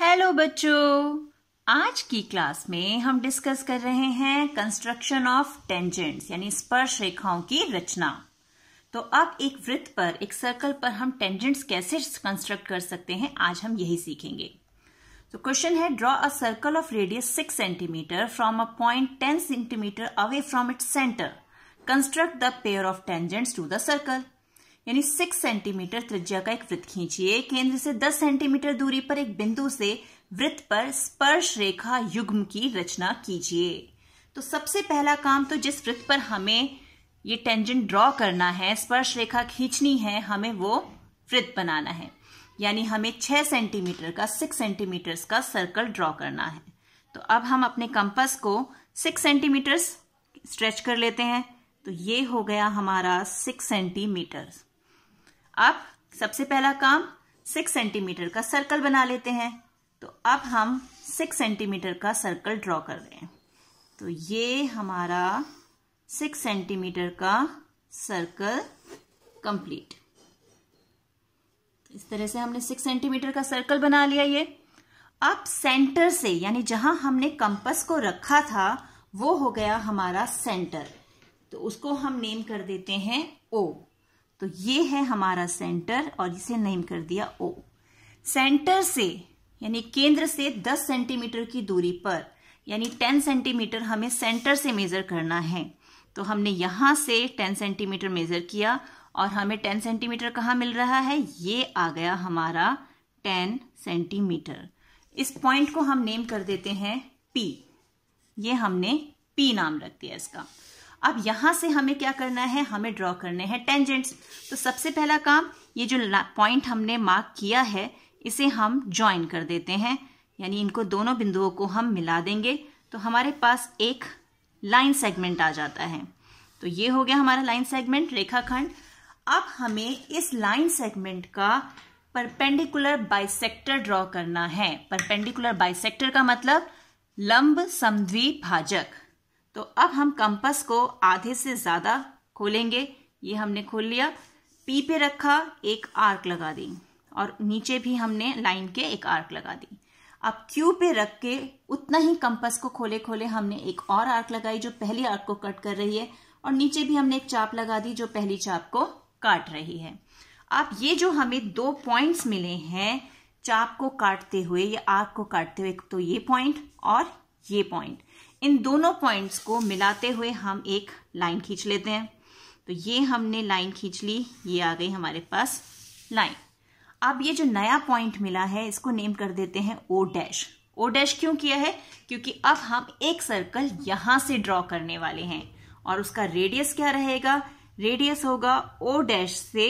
hello बच्चों आज की क्लास में हम डिस्कस कर रहे हैं कंस्ट्रक्शन ऑफ टेंजेंट्स यानी स्पर्श रेखाओं की रचना तो अब एक वृत्त पर एक सर्कल पर हम टेंजेंट्स कैसे कंस्ट्रक्ट कर सकते हैं आज हम यही सीखेंगे तो क्वेश्चन है draw a circle of radius six centimetre from a point ten centimetre away from its centre construct the pair of tangents to the circle यानी सिक्स सेंटीमीटर त्रिज्या का एक वृत्त खींचिए केंद्र से दस सेंटीमीटर दूरी पर एक बिंदु से वृत्त पर स्पर्श रेखा युग्म की रचना कीजिए तो सबसे पहला काम तो जिस वृत्त पर हमें ये टेंजेंट ड्रॉ करना है स्पर्श रेखा खींचनी है हमें वो वृत्त बनाना है यानी हमें छह सेंटीमीटर का सिक्स सेंटीमीटर्स का सर्कल ड्रॉ करना है तो अब हम अपने कंपस को सिक्स सेंटीमीटर्स स्ट्रेच कर लेते हैं तो ये हो गया हमारा सिक्स सेंटीमीटर्स अब सबसे पहला काम सिक्स सेंटीमीटर का सर्कल बना लेते हैं तो अब हम सिक्स सेंटीमीटर का सर्कल ड्रॉ कर रहे हैं तो ये हमारा सिक्स सेंटीमीटर का सर्कल कंप्लीट तो इस तरह से हमने सिक्स सेंटीमीटर का सर्कल बना लिया ये अब सेंटर से यानी जहां हमने कंपस को रखा था वो हो गया हमारा सेंटर तो उसको हम नेम कर देते हैं ओ तो ये है हमारा सेंटर और इसे नेम कर दिया ओ सेंटर से यानी केंद्र से 10 सेंटीमीटर की दूरी पर यानी 10 सेंटीमीटर हमें सेंटर से मेजर करना है तो हमने यहां से 10 सेंटीमीटर मेजर किया और हमें 10 सेंटीमीटर कहाँ मिल रहा है ये आ गया हमारा 10 सेंटीमीटर इस पॉइंट को हम नेम कर देते हैं पी ये हमने पी नाम रख दिया इसका अब यहां से हमें क्या करना है हमें ड्रॉ करने हैं टेंजेंट्स तो सबसे पहला काम ये जो पॉइंट हमने मार्क किया है इसे हम ज्वाइन कर देते हैं यानी इनको दोनों बिंदुओं को हम मिला देंगे तो हमारे पास एक लाइन सेगमेंट आ जाता है तो ये हो गया हमारा लाइन सेगमेंट रेखाखंड अब हमें इस लाइन सेगमेंट का परपेंडिकुलर बाइसेक्टर ड्रॉ करना है परपेंडिकुलर बाइसेक्टर का मतलब लंब समद्विभाजक तो अब हम कंपस को आधे से ज़्यादा खोलेंगे ये हमने खोल लिया पी पे रखा एक आर्क लगा दी और नीचे भी हमने लाइन के एक आर्क लगा दी अब क्यू पे रख के उतना ही कंपस को खोले खोले हमने एक और आर्क लगाई जो पहली आर्क को कट कर रही है और नीचे भी हमने एक चाप लगा दी जो पहली चाप को काट रही है अब ये जो हमें दो पॉइंट्स मिले हैं चाप को काटते हुए या आर्क को काटते हुए एक तो ये पॉइंट और ये पॉइंट इन दोनों पॉइंट्स को मिलाते हुए हम एक लाइन खींच लेते हैं तो ये हमने लाइन खींच ली ये आ गई हमारे पास लाइन अब ये जो नया पॉइंट मिला है इसको नेम कर देते हैं ओ डैश ओ डैश क्यों किया है क्योंकि अब हम एक सर्कल यहां से ड्रॉ करने वाले हैं और उसका रेडियस क्या रहेगा रेडियस होगा ओ डैश से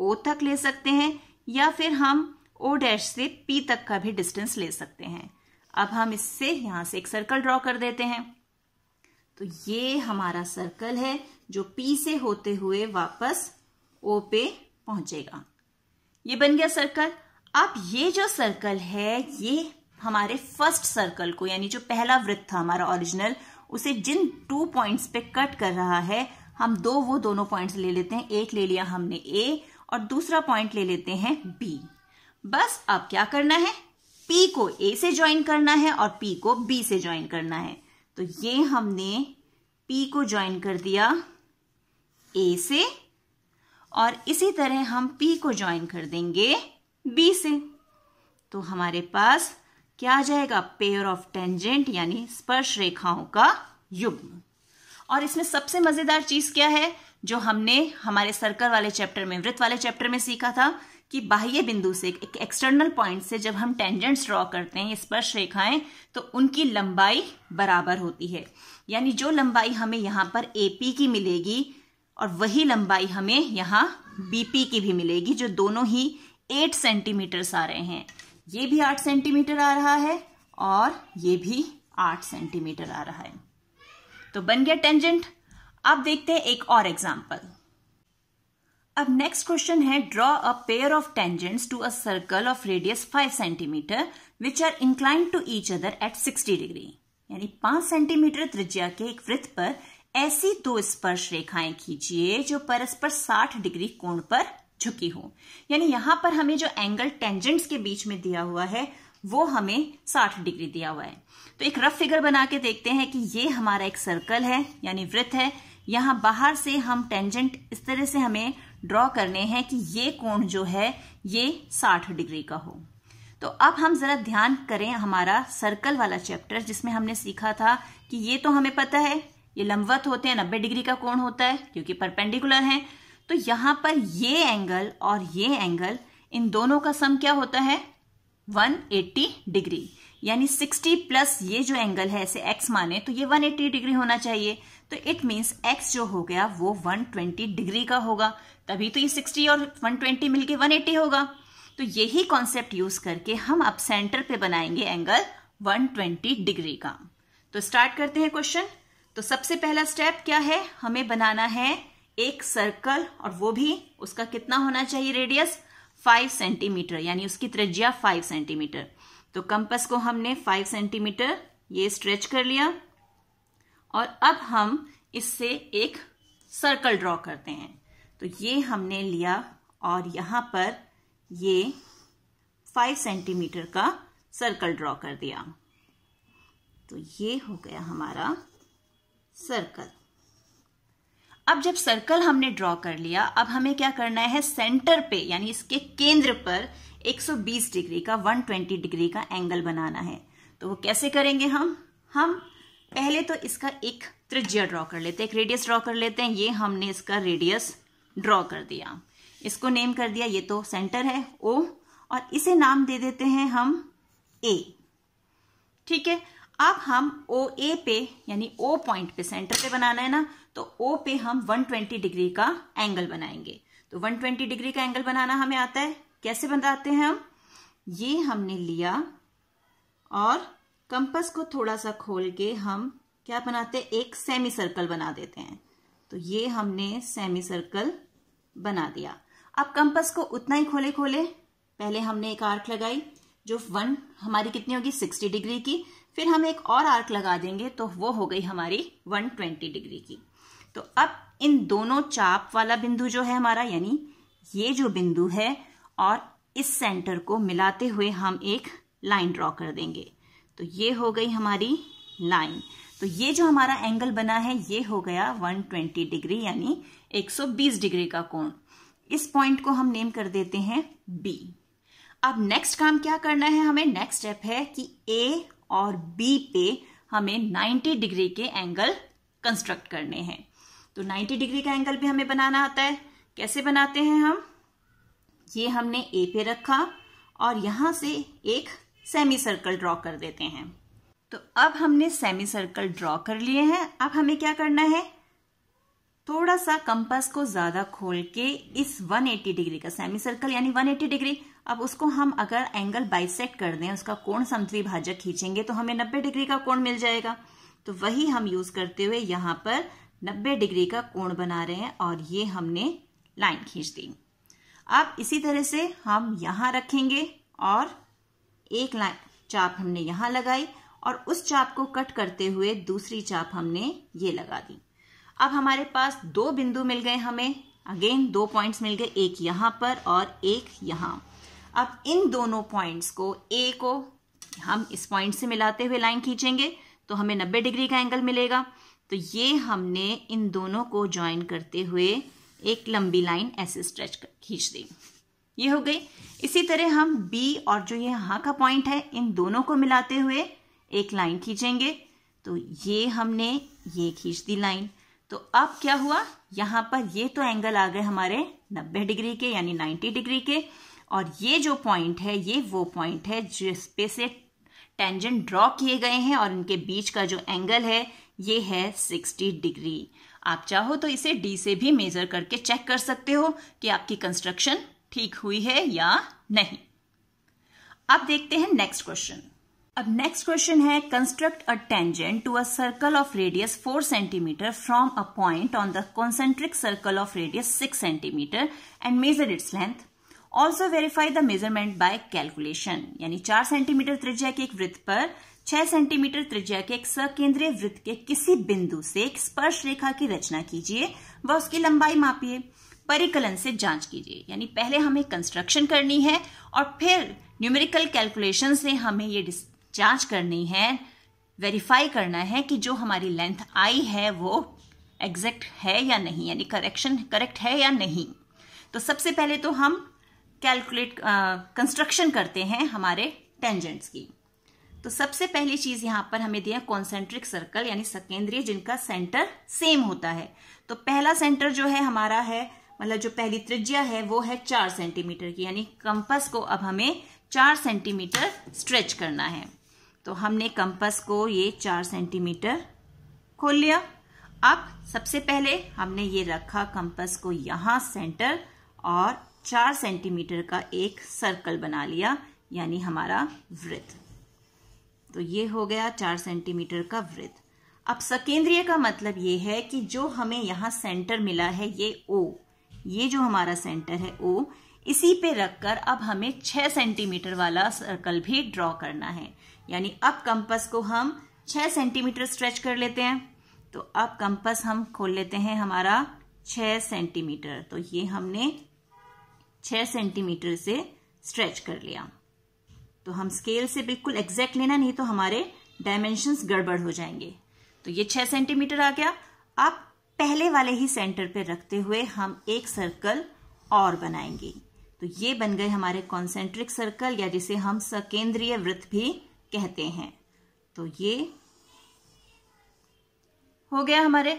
ओ तक ले सकते हैं या फिर हम ओ डैश से पी तक का भी डिस्टेंस ले सकते हैं अब हम इससे यहां से एक सर्कल ड्रॉ कर देते हैं तो ये हमारा सर्कल है जो P से होते हुए वापस O पे पहुंचेगा ये बन गया सर्कल अब ये जो सर्कल है ये हमारे फर्स्ट सर्कल को यानी जो पहला वृत्त था हमारा ओरिजिनल उसे जिन टू पॉइंट्स पे कट कर रहा है हम दो वो दोनों पॉइंट्स ले लेते हैं एक ले लिया हमने ए और दूसरा पॉइंट ले लेते हैं बी बस अब क्या करना है पी को ए से ज्वाइन करना है और पी को बी से ज्वाइन करना है तो ये हमने पी को ज्वाइन कर दिया ए से और इसी तरह हम पी को ज्वाइन कर देंगे बी से तो हमारे पास क्या आ जाएगा पेयर ऑफ टेंजेंट यानी स्पर्श रेखाओं का युग्म और इसमें सबसे मजेदार चीज क्या है जो हमने हमारे सर्कल वाले चैप्टर में वृत्त वाले चैप्टर में सीखा था कि बाह्य बिंदु से एक एक्सटर्नल पॉइंट से जब हम टेंजेंट्स ड्रॉ करते हैं स्पर्श रेखाएं तो उनकी लंबाई बराबर होती है यानी जो लंबाई हमें यहाँ पर ए की मिलेगी और वही लंबाई हमें यहाँ बीपी की भी मिलेगी जो दोनों ही एट सेंटीमीटर्स आ रहे हैं ये भी आठ सेंटीमीटर आ रहा है और ये भी आठ सेंटीमीटर आ रहा है तो बन गया टेंजेंट अब देखते हैं एक और एग्जाम्पल अब नेक्स्ट क्वेश्चन है draw a pair of tangents to a circle of radius 5 centimetre which are inclined to each other at 60 degree यानी 5 सेंटीमीटर त्रिज्या के एक वृत्त पर ऐसी दो स्पर्श रेखाएं खींचिए जो परस्पर 60 डिग्री कोण पर झुकी हो यानी यहां पर हमें जो एंगल टेंजेंट्स के बीच में दिया हुआ है वो हमें 60 डिग्री दिया हुआ है तो एक रफ फिगर बना के देखते हैं कि ये हमारा एक सर्कल है यानी वृत्त है यहां बाहर से हम टेंजेंट इस तरह से हमें ड्रॉ करने हैं कि ये कोण जो है ये 60 डिग्री का हो तो अब हम जरा ध्यान करें हमारा सर्कल वाला चैप्टर जिसमें हमने सीखा था कि ये तो हमें पता है ये लंबवत होते हैं नब्बे डिग्री का कोण होता है क्योंकि परपेंडिकुलर है तो यहां पर ये एंगल और ये एंगल इन दोनों का सम क्या होता है 180 डिग्री यानी 60 प्लस ये जो एंगल है ऐसे x माने तो ये 180 डिग्री होना चाहिए तो इट मीन्स x जो हो गया वो 120 डिग्री का होगा तभी तो ये 60 और 120 मिलके 180 होगा तो यही कॉन्सेप्ट यूज करके हम अब सेंटर पे बनाएंगे एंगल 120 डिग्री का तो स्टार्ट करते हैं क्वेश्चन तो सबसे पहला स्टेप क्या है हमें बनाना है एक सर्कल और वो भी उसका कितना होना चाहिए रेडियस फाइव सेंटीमीटर यानी उसकी त्रिज्या फाइव सेंटीमीटर तो कंपस को हमने फाइव सेंटीमीटर ये स्ट्रेच कर लिया और अब हम इससे एक सर्कल ड्रॉ करते हैं तो ये हमने लिया और यहां पर ये फाइव सेंटीमीटर का सर्कल ड्रॉ कर दिया तो ये हो गया हमारा सर्कल अब जब सर्कल हमने ड्रॉ कर लिया अब हमें क्या करना है सेंटर पे यानी इसके केंद्र पर 120 डिग्री का 120 डिग्री का एंगल बनाना है तो वो कैसे करेंगे हम हम पहले तो इसका एक त्रिज्या ड्रॉ कर लेते हैं एक रेडियस ड्रॉ कर लेते हैं ये हमने इसका रेडियस ड्रॉ कर दिया इसको नेम कर दिया ये तो सेंटर है ओ और इसे नाम दे देते हैं हम ए ठीक है अब हम ओ ए पे यानी ओ पॉइंट पे सेंटर पे बनाना है ना तो ओ पे हम 120 डिग्री का एंगल बनाएंगे तो 120 डिग्री का एंगल बनाना हमें आता है कैसे बनाते हैं हम ये हमने लिया और कंपस को थोड़ा सा खोल के हम क्या बनाते हैं एक सेमी सर्कल बना देते हैं तो ये हमने सेमी सर्कल बना दिया अब कंपस को उतना ही खोले खोले पहले हमने एक आर्क लगाई जो वन हमारी कितनी होगी सिक्सटी डिग्री की फिर हम एक और आर्क लगा देंगे तो वो हो गई हमारी वन ट्वेंटी डिग्री की तो अब इन दोनों चाप वाला बिंदु जो है हमारा यानी ये जो बिंदु है और इस सेंटर को मिलाते हुए हम एक लाइन ड्रॉ कर देंगे तो ये हो गई हमारी लाइन तो ये जो हमारा एंगल बना है ये हो गया 120 डिग्री यानी 120 डिग्री का कोण इस पॉइंट को हम नेम कर देते हैं बी अब नेक्स्ट काम क्या करना है हमें नेक्स्ट स्टेप है कि ए और बी पे हमें 90 डिग्री के एंगल कंस्ट्रक्ट करने हैं तो 90 डिग्री का एंगल भी हमें बनाना आता है कैसे बनाते हैं हम ये हमने ए पे रखा और यहां से एक सेमी सर्कल ड्रॉ कर देते हैं तो अब हमने सेमी सर्कल ड्रॉ कर लिए हैं अब हमें क्या करना है थोड़ा सा कंपास को ज्यादा खोल के इस 180 डिग्री का सेमी सर्कल यानी 180 डिग्री अब उसको हम अगर एंगल बाइसेट कर दें उसका कोण समी भाजक खींचेंगे तो हमें 90 डिग्री का कोण मिल जाएगा तो वही हम यूज करते हुए यहां पर 90 डिग्री का कोण बना रहे हैं और ये हमने लाइन खींच दी अब इसी तरह से हम यहाँ रखेंगे और एक लाइन चाप हमने यहाँ लगाई और उस चाप को कट करते हुए दूसरी चाप हमने ये लगा दी अब हमारे पास दो बिंदु मिल गए हमें अगेन दो पॉइंट्स मिल गए एक यहाँ पर और एक यहाँ अब इन दोनों पॉइंट्स को ए को हम इस पॉइंट से मिलाते हुए लाइन खींचेंगे तो हमें 90 डिग्री का एंगल मिलेगा तो ये हमने इन दोनों को ज्वाइन करते हुए एक लंबी लाइन ऐसे स्ट्रेच कर खींच दी ये हो गई इसी तरह हम बी और जो ये यहां का पॉइंट है इन दोनों को मिलाते हुए एक लाइन खींचेंगे तो ये हमने ये खींच दी लाइन तो अब क्या हुआ यहाँ पर ये तो एंगल आ गए हमारे 90 डिग्री के यानी 90 डिग्री के और ये जो पॉइंट है ये वो पॉइंट है जिसपे से टेंजेंट ड्रॉ किए गए हैं और इनके बीच का जो एंगल है ये है 60 डिग्री आप चाहो तो इसे डी से भी मेजर करके चेक कर सकते हो कि आपकी कंस्ट्रक्शन ठीक हुई है या नहीं अब देखते हैं नेक्स्ट क्वेश्चन अब नेक्स्ट क्वेश्चन है construct a tangent to a circle of radius 4 centimetre from a point on the concentric circle of radius 6 centimetre and measure its length also verify the measurement by calculation यानी 4 centimetre त्रिज्या के एक वृत्त पर 6 centimetre त्रिज्या के एक सकेंद्रीय वृत्त के किसी बिंदु से एक स्पर्श रेखा की रचना कीजिए व उसकी लंबाई मापिए परिकलन से जांच कीजिए यानी पहले हमें कंस्ट्रक्शन करनी है और फिर न्यूमेरिकल कैलकुलेशन से हमें ये जांच करनी है वेरीफाई करना है कि जो हमारी लेंथ आई है वो एग्जैक्ट है या नहीं यानी करेक्शन करेक्ट है या नहीं तो सबसे पहले तो हम कैलकुलेट कंस्ट्रक्शन करते हैं हमारे टेंजेंट्स की तो सबसे पहली चीज यहां पर हमें दिया कॉन्सेंट्रिक सर्कल यानी सकेंद्रीय जिनका सेंटर सेम होता है तो पहला सेंटर जो है हमारा है मतलब जो पहली त्रिज्या है वो है चार सेंटीमीटर की यानी कंपस को अब हमें चार सेंटीमीटर स्ट्रेच करना है तो हमने कंपस को ये चार सेंटीमीटर खोल लिया अब सबसे पहले हमने ये रखा कंपस को यहां सेंटर और चार सेंटीमीटर का एक सर्कल बना लिया यानी हमारा वृत्त तो ये हो गया चार सेंटीमीटर का वृत्त अब सकेंद्रीय का मतलब ये है कि जो हमें यहाँ सेंटर मिला है ये ओ ये जो हमारा सेंटर है ओ इसी पे रखकर अब हमें छह सेंटीमीटर वाला सर्कल भी ड्रॉ करना है यानी अब कंपस को हम छह सेंटीमीटर स्ट्रेच कर लेते हैं तो अब कंपस हम खोल लेते हैं हमारा छ सेंटीमीटर तो ये हमने छ सेंटीमीटर से स्ट्रेच कर लिया तो हम स्केल से बिल्कुल एग्जैक्ट लेना नहीं तो हमारे डायमेंशन गड़बड़ हो जाएंगे तो ये छह सेंटीमीटर आ गया अब पहले वाले ही सेंटर पे रखते हुए हम एक सर्कल और बनाएंगे तो ये बन गए हमारे कॉन्सेंट्रिक सर्कल या जिसे हम सकेंद्रीय वृत्त भी कहते हैं तो ये हो गया हमारे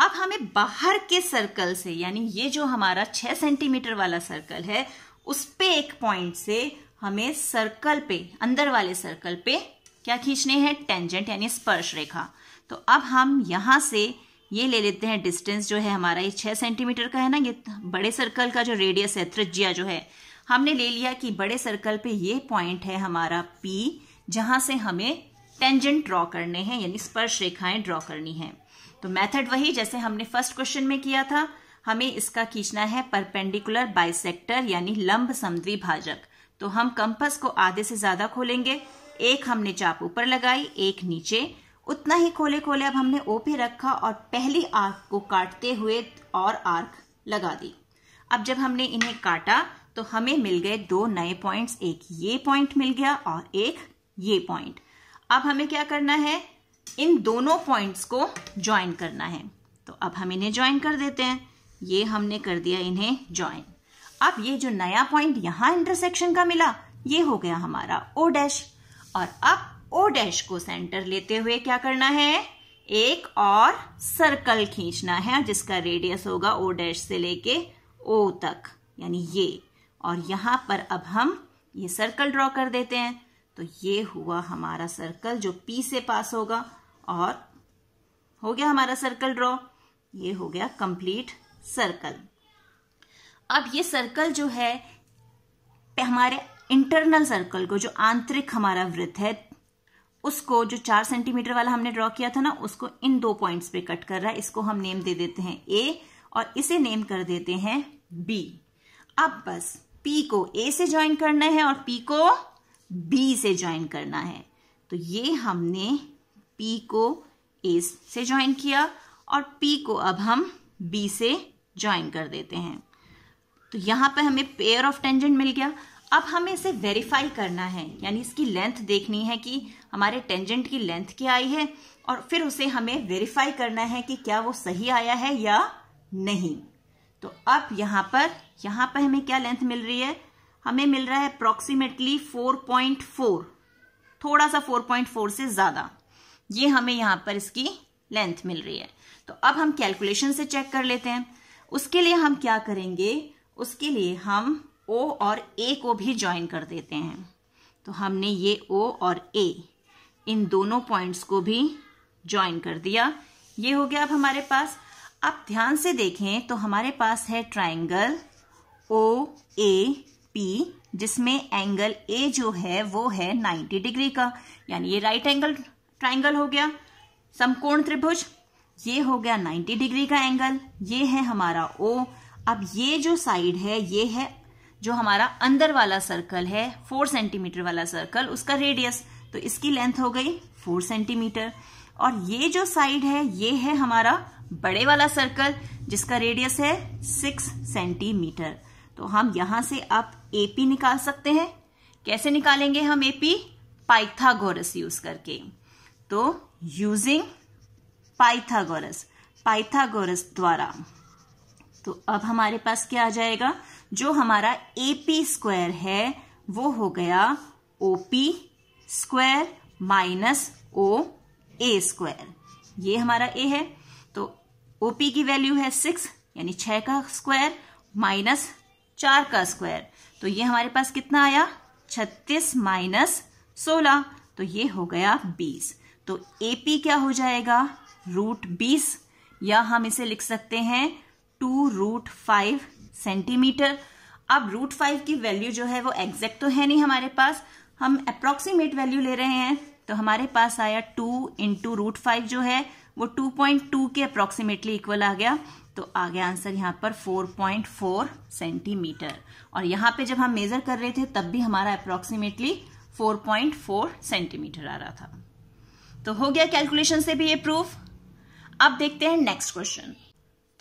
अब हमें बाहर के सर्कल से यानी ये जो हमारा छह सेंटीमीटर वाला सर्कल है उस पे एक पॉइंट से हमें सर्कल पे अंदर वाले सर्कल पे क्या खींचने हैं टेंजेंट यानी स्पर्श रेखा तो अब हम यहां से ये ले लेते हैं डिस्टेंस जो है हमारा ये छह सेंटीमीटर का है ना ये बड़े सर्कल का जो रेडियस है त्रिज्या जो है हमने ले लिया कि बड़े सर्कल पे ये पॉइंट है हमारा पी जहां से हमें टेंजेंट ड्रॉ करने हैं यानी स्पर्श रेखाएं ड्रॉ करनी है तो मेथड वही जैसे हमने फर्स्ट क्वेश्चन में किया था हमें इसका खींचना है परपेंडिकुलर बाइसेक्टर यानी लंब समद्विभाजक तो हम कंपस को आधे से ज्यादा खोलेंगे एक हमने चाप ऊपर लगाई एक नीचे उतना ही खोले खोले अब हमने ओपी रखा और पहली आर्क को काटते हुए और आर्क लगा दी अब जब हमने इन्हें काटा तो हमें मिल गए दो नए पॉइंट्स एक ये पॉइंट मिल गया और एक ये पॉइंट अब हमें क्या करना है इन दोनों पॉइंट्स को ज्वाइन करना है तो अब हम इन्हें ज्वाइन कर देते हैं ये हमने कर दिया इन्हें ज्वाइन अब ये जो नया पॉइंट यहां इंटरसेक्शन का मिला ये हो गया हमारा ओ डैश और अब ओ डैश को सेंटर लेते हुए क्या करना है एक और सर्कल खींचना है जिसका रेडियस होगा ओ डैश से लेके ओ तक यानी ये और यहां पर अब हम ये सर्कल ड्रॉ कर देते हैं तो ये हुआ हमारा सर्कल जो पी से पास होगा और हो गया हमारा सर्कल ड्रॉ ये हो गया कंप्लीट सर्कल अब ये सर्कल जो है हमारे इंटरनल सर्कल को जो आंतरिक हमारा वृत्त है उसको जो चार सेंटीमीटर वाला हमने ड्रॉ किया था ना उसको इन दो पॉइंट्स पे कट कर रहा है इसको हम नेम दे देते हैं ए और इसे नेम कर देते हैं बी अब बस पी को ए से ज्वाइन करना है और पी को बी से ज्वाइन करना है तो ये हमने पी को ए से ज्वाइन किया और पी को अब हम बी से ज्वाइन कर देते हैं तो यहाँ पर हमें पेयर ऑफ टेंजेंट मिल गया अब हमें इसे वेरीफाई करना है यानी इसकी लेंथ देखनी है कि हमारे टेंजेंट की लेंथ क्या आई है और फिर उसे हमें वेरीफाई करना है कि क्या वो सही आया है या नहीं तो अब यहाँ पर यहां पर हमें क्या लेंथ मिल रही है हमें मिल रहा है अप्रोक्सीमेटली 4.4 थोड़ा सा 4.4 से ज़्यादा ये हमें यहाँ पर इसकी लेंथ मिल रही है तो अब हम कैलकुलेशन से चेक कर लेते हैं उसके लिए हम क्या करेंगे उसके लिए हम ओ और ए को भी ज्वाइन कर देते हैं तो हमने ये ओ और ए इन दोनों पॉइंट्स को भी ज्वाइन कर दिया ये हो गया अब हमारे पास अब ध्यान से देखें तो हमारे पास है ट्राइंगल ओ ए पी जिसमें एंगल ए जो है वो है 90 डिग्री का यानी ये राइट एंगल ट्राइंगल हो गया समकोण त्रिभुज ये हो गया 90 डिग्री का एंगल ये है हमारा ओ अब ये जो साइड है ये है जो हमारा अंदर वाला सर्कल है फोर सेंटीमीटर वाला सर्कल उसका रेडियस तो इसकी लेंथ हो गई फोर सेंटीमीटर और ये जो साइड है ये है हमारा बड़े वाला सर्कल जिसका रेडियस है सिक्स सेंटीमीटर तो हम यहां से आप एपी निकाल सकते हैं कैसे निकालेंगे हम एपी पाइथागोरस यूज करके तो यूजिंग पाइथागोरस पाइथागोरस द्वारा तो अब हमारे पास क्या आ जाएगा जो हमारा ए पी स्क्वायर है वो हो गया O P square minus O A square ये हमारा ए है तो ओ पी की वैल्यू है सिक्स यानी छह का स्क्वायर माइनस चार का स्क्वायर तो ये हमारे पास कितना आया छत्तीस माइनस सोलह तो ये हो गया बीस तो एपी क्या हो जाएगा रूट बीस या हम इसे लिख सकते हैं टू रूट फाइव सेंटीमीटर अब रूट फाइव की वैल्यू जो है वो एग्जैक्ट तो है नहीं हमारे पास हम अप्रोक्सीमेट वैल्यू ले रहे हैं तो हमारे पास आया टू इंटू रूट फाइव जो है वो टू पॉइंट टू के अप्रोक्सीमेटली इक्वल आ गया तो आ गया आंसर यहाँ पर 4.4 सेंटीमीटर और यहाँ पे जब हम मेजर कर रहे थे तब भी हमारा अप्रोक्सीमेटली 4.4 सेंटीमीटर आ रहा था तो हो गया कैलकुलेशन से भी ये प्रूफ अब देखते हैं नेक्स्ट क्वेश्चन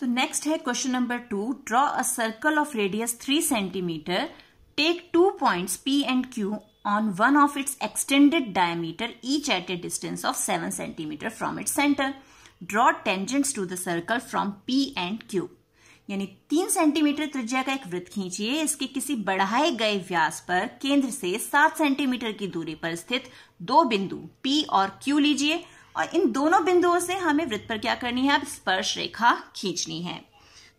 तो नेक्स्ट है question number two draw a circle of radius three centimetre take two points P and Q on one of its extended diameter each at a distance of seven centimetre from its centre draw tangents to the circle from P and Q यानी तीन centimetre त्रिज्या का एक वृत्त खींचिए इसके किसी बढ़ाए गए व्यास पर केंद्र से सात सेंटीमीटर की दूरी पर स्थित दो बिंदु पी और क्यू लीजिए और इन दोनों बिंदुओं से हमें वृत्त पर क्या करनी है अब स्पर्श रेखा खींचनी है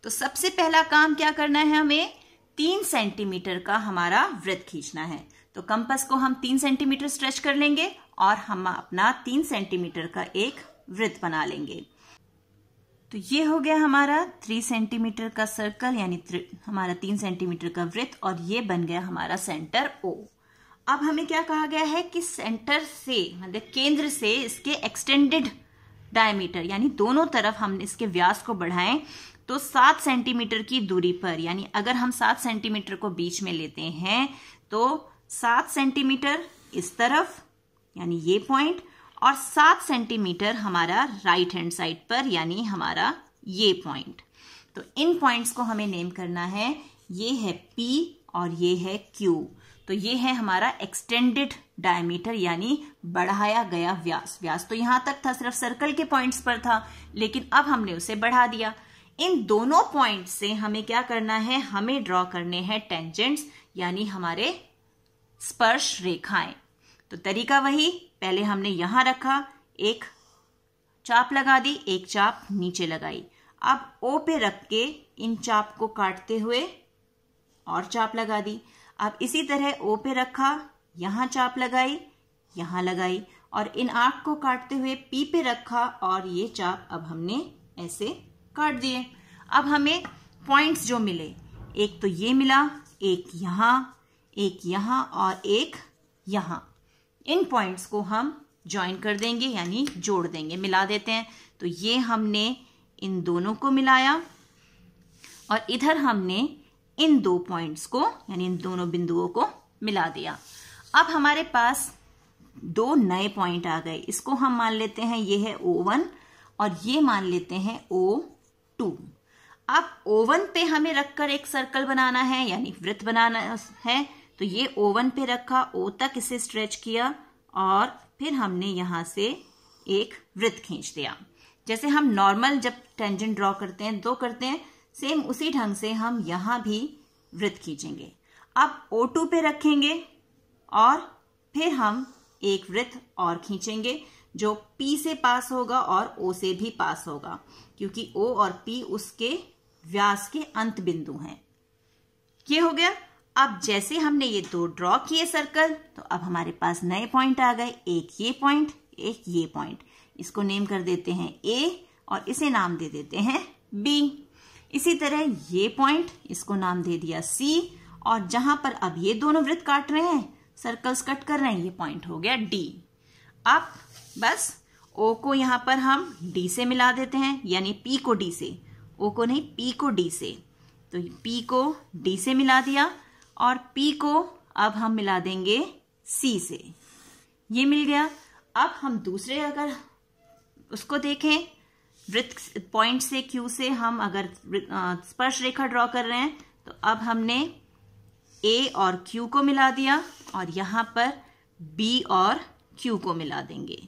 तो सबसे पहला काम क्या करना है हमें तीन सेंटीमीटर का हमारा वृत्त खींचना है तो कंपस को हम तीन सेंटीमीटर स्ट्रेच कर लेंगे और हम अपना तीन सेंटीमीटर का एक वृत्त बना लेंगे तो ये हो गया हमारा थ्री सेंटीमीटर का सर्कल यानी हमारा तीन सेंटीमीटर का वृत्त और ये बन गया हमारा सेंटर ओ अब हमें क्या कहा गया है कि सेंटर से मतलब केंद्र से इसके एक्सटेंडेड डायमीटर यानी दोनों तरफ हम इसके व्यास को बढ़ाएं तो सात सेंटीमीटर की दूरी पर यानी अगर हम सात सेंटीमीटर को बीच में लेते हैं तो सात सेंटीमीटर इस तरफ यानी ये पॉइंट और सात सेंटीमीटर हमारा राइट हैंड साइड पर यानी हमारा ये पॉइंट तो इन पॉइंट्स को हमें नेम करना है ये है पी और ये है क्यू तो ये है हमारा एक्सटेंडेड डायमीटर यानी बढ़ाया गया व्यास व्यास तो यहां तक था सिर्फ सर्कल के पॉइंट्स पर था लेकिन अब हमने उसे बढ़ा दिया इन दोनों पॉइंट से हमें क्या करना है हमें ड्रॉ करने हैं टेंजेंट्स यानी हमारे स्पर्श रेखाएं तो तरीका वही पहले हमने यहां रखा एक चाप लगा दी एक चाप नीचे लगाई अब ओ पे रख के इन चाप को काटते हुए और चाप लगा दी अब इसी तरह ओ पे रखा यहां चाप लगाई यहां लगाई और इन आठ को काटते हुए पी पे रखा और ये चाप अब हमने ऐसे काट दिए अब हमें पॉइंट्स जो मिले एक तो ये मिला एक यहां एक यहां और एक यहां इन पॉइंट्स को हम ज्वाइन कर देंगे यानी जोड़ देंगे मिला देते हैं तो ये हमने इन दोनों को मिलाया और इधर हमने इन दो पॉइंट्स को यानी इन दोनों बिंदुओं को मिला दिया अब हमारे पास दो नए पॉइंट आ गए इसको हम मान लेते हैं ये है ओ वन और ये मान लेते हैं ओ टू अब ओवन पे हमें रखकर एक सर्कल बनाना है यानी वृत्त बनाना है तो ये ओवन पे रखा ओ तक इसे स्ट्रेच किया और फिर हमने यहां से एक वृत्त खींच दिया जैसे हम नॉर्मल जब टेंजेंट ड्रॉ करते हैं दो करते हैं सेम उसी ढंग से हम यहां भी वृत्त खींचेंगे अब O2 पे रखेंगे और फिर हम एक वृत्त और खींचेंगे जो P से पास होगा और O से भी पास होगा क्योंकि O और P उसके व्यास के अंत बिंदु हैं ये हो गया अब जैसे हमने ये दो ड्रॉ किए सर्कल तो अब हमारे पास नए पॉइंट आ गए एक ये पॉइंट एक ये पॉइंट इसको नेम कर देते हैं ए और इसे नाम दे देते हैं बी इसी तरह ये पॉइंट इसको नाम दे दिया सी और जहां पर अब ये दोनों वृत्त काट रहे हैं सर्कल्स कट कर रहे हैं ये पॉइंट हो गया डी अब बस ओ को यहां पर हम डी से मिला देते हैं यानी पी को डी से ओ को नहीं पी को डी से तो पी को डी से मिला दिया और पी को अब हम मिला देंगे सी से ये मिल गया अब हम दूसरे अगर उसको देखें वृत्त पॉइंट से क्यू से हम अगर स्पर्श रेखा ड्रॉ कर रहे हैं तो अब हमने ए और क्यू को मिला दिया और यहाँ पर बी और क्यू को मिला देंगे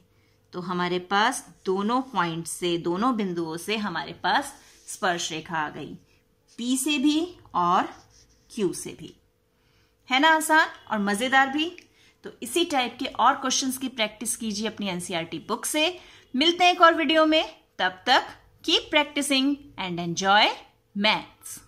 तो हमारे पास दोनों पॉइंट से दोनों बिंदुओं से हमारे पास स्पर्श रेखा आ गई पी से भी और क्यू से भी है ना आसान और मज़ेदार भी तो इसी टाइप के और क्वेश्चंस की प्रैक्टिस कीजिए अपनी एनसीईआरटी बुक e से मिलते हैं एक और वीडियो में तब तक keep practising and enjoy maths